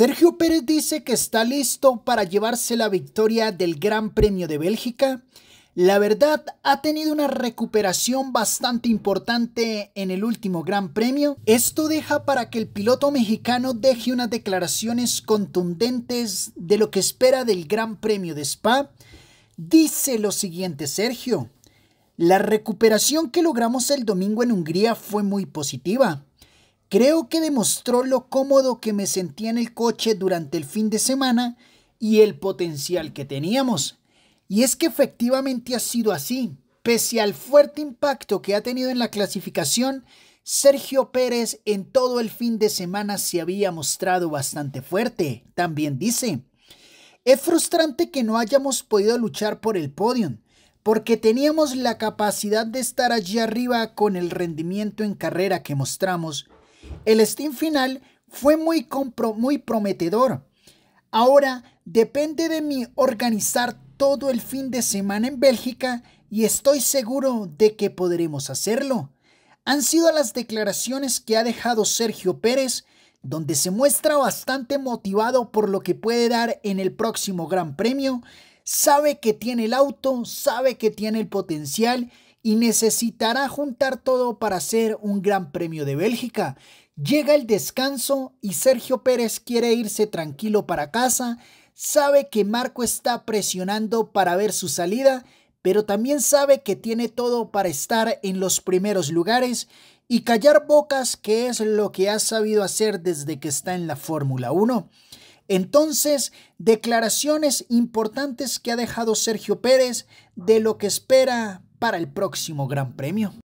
Sergio Pérez dice que está listo para llevarse la victoria del Gran Premio de Bélgica. La verdad, ha tenido una recuperación bastante importante en el último Gran Premio. Esto deja para que el piloto mexicano deje unas declaraciones contundentes de lo que espera del Gran Premio de Spa. Dice lo siguiente Sergio, la recuperación que logramos el domingo en Hungría fue muy positiva. Creo que demostró lo cómodo que me sentía en el coche durante el fin de semana y el potencial que teníamos. Y es que efectivamente ha sido así. Pese al fuerte impacto que ha tenido en la clasificación, Sergio Pérez en todo el fin de semana se había mostrado bastante fuerte. También dice, es frustrante que no hayamos podido luchar por el podio, porque teníamos la capacidad de estar allí arriba con el rendimiento en carrera que mostramos el Steam final fue muy, muy prometedor. Ahora depende de mí organizar todo el fin de semana en Bélgica y estoy seguro de que podremos hacerlo. Han sido las declaraciones que ha dejado Sergio Pérez, donde se muestra bastante motivado por lo que puede dar en el próximo Gran Premio. Sabe que tiene el auto, sabe que tiene el potencial y necesitará juntar todo para hacer un Gran Premio de Bélgica. Llega el descanso y Sergio Pérez quiere irse tranquilo para casa. Sabe que Marco está presionando para ver su salida, pero también sabe que tiene todo para estar en los primeros lugares y callar bocas, que es lo que ha sabido hacer desde que está en la Fórmula 1. Entonces, declaraciones importantes que ha dejado Sergio Pérez de lo que espera para el próximo Gran Premio.